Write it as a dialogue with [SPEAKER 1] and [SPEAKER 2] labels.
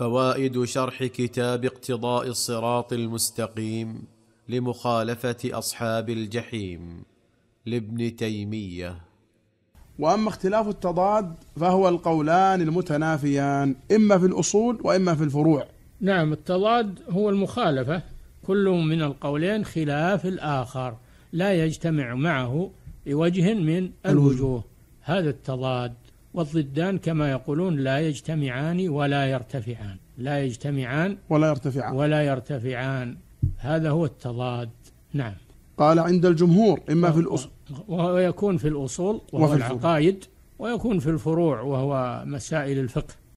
[SPEAKER 1] فوائد شرح كتاب اقتضاء الصراط المستقيم لمخالفه اصحاب الجحيم لابن تيميه
[SPEAKER 2] واما اختلاف التضاد فهو القولان المتنافيان اما في الاصول واما في الفروع
[SPEAKER 3] نعم التضاد هو المخالفه كل من القولين خلاف الاخر لا يجتمع معه بوجه من الوجوه هذا التضاد والضدان كما يقولون لا يجتمعان ولا يرتفعان لا يجتمعان ولا يرتفعان ولا يرتفعان هذا هو التضاد
[SPEAKER 4] نعم قال عند الجمهور إما في الأصول
[SPEAKER 3] ويكون في الأصول وهو وفي العقائد ويكون في الفروع وهو مسائل الفقه